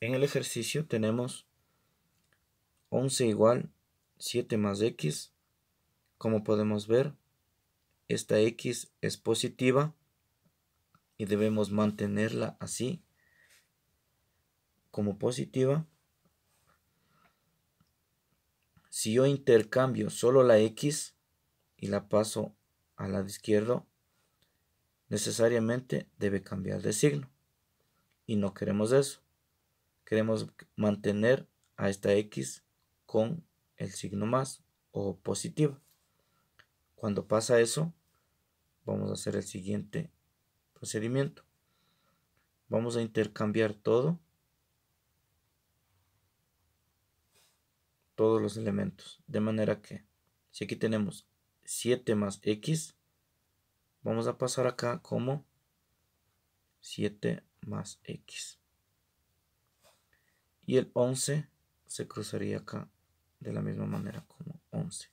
En el ejercicio tenemos 11 igual 7 más x. Como podemos ver, esta x es positiva y debemos mantenerla así como positiva. Si yo intercambio solo la x y la paso al lado izquierdo, necesariamente debe cambiar de signo. Y no queremos eso queremos mantener a esta X con el signo más o positivo. Cuando pasa eso, vamos a hacer el siguiente procedimiento. Vamos a intercambiar todo, todos los elementos. De manera que, si aquí tenemos 7 más X, vamos a pasar acá como 7 más X. Y el 11 se cruzaría acá de la misma manera como 11.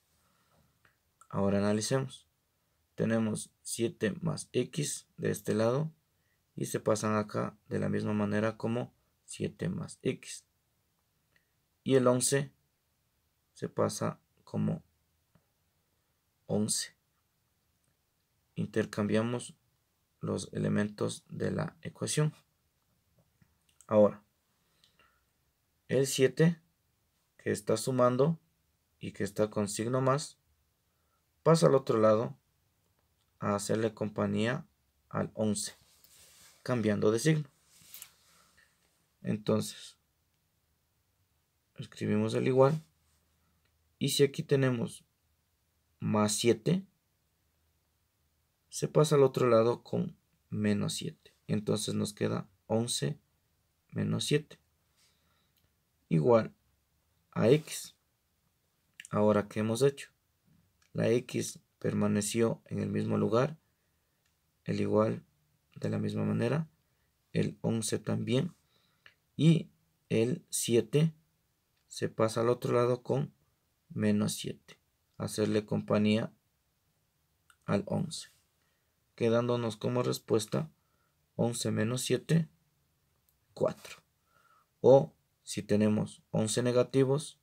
Ahora analicemos. Tenemos 7 más x de este lado y se pasan acá de la misma manera como 7 más x. Y el 11 se pasa como 11. Intercambiamos los elementos de la ecuación. Ahora, el 7, que está sumando y que está con signo más, pasa al otro lado a hacerle compañía al 11, cambiando de signo. Entonces, escribimos el igual. Y si aquí tenemos más 7, se pasa al otro lado con menos 7. Entonces nos queda 11 menos 7 igual a x. Ahora, ¿qué hemos hecho? La x permaneció en el mismo lugar, el igual de la misma manera, el 11 también, y el 7 se pasa al otro lado con menos 7. Hacerle compañía al 11. Quedándonos como respuesta 11 menos 7, 4. O si tenemos 11 negativos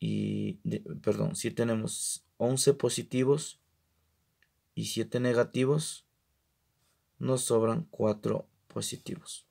y, perdón, si tenemos 11 positivos y 7 negativos, nos sobran 4 positivos.